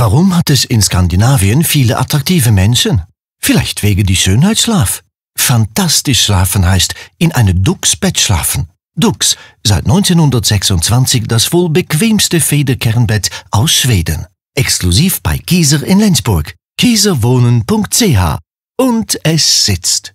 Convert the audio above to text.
Warum hat es in Skandinavien viele attraktive Menschen? Vielleicht wegen die Schönheitsschlaf. Fantastisch schlafen heißt in einem Dux-Bett schlafen. Dux, seit 1926 das wohl bequemste Federkernbett aus Schweden. Exklusiv bei Kieser in Lenzburg. kieserwohnen.ch. Und es sitzt.